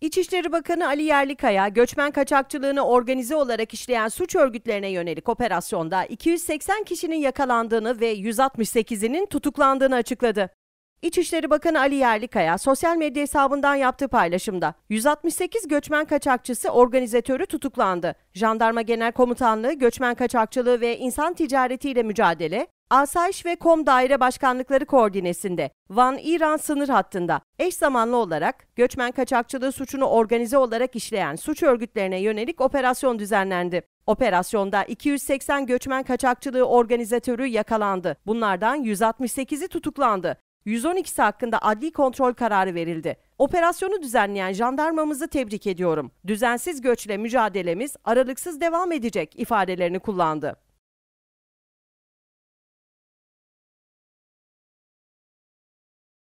İçişleri Bakanı Ali Yerlikaya, göçmen kaçakçılığını organize olarak işleyen suç örgütlerine yönelik operasyonda 280 kişinin yakalandığını ve 168'inin tutuklandığını açıkladı. İçişleri Bakanı Ali Yerlikaya sosyal medya hesabından yaptığı paylaşımda 168 göçmen kaçakçısı organizatörü tutuklandı. Jandarma Genel Komutanlığı Göçmen Kaçakçılığı ve İnsan Ticareti ile Mücadele, Asayiş ve Kom Daire Başkanlıkları koordinesinde Van-İran sınır hattında eş zamanlı olarak göçmen kaçakçılığı suçunu organize olarak işleyen suç örgütlerine yönelik operasyon düzenlendi. Operasyonda 280 göçmen kaçakçılığı organizatörü yakalandı. Bunlardan 168'i tutuklandı. 112'si hakkında adli kontrol kararı verildi. Operasyonu düzenleyen jandarmamızı tebrik ediyorum. Düzensiz göçle mücadelemiz aralıksız devam edecek ifadelerini kullandı.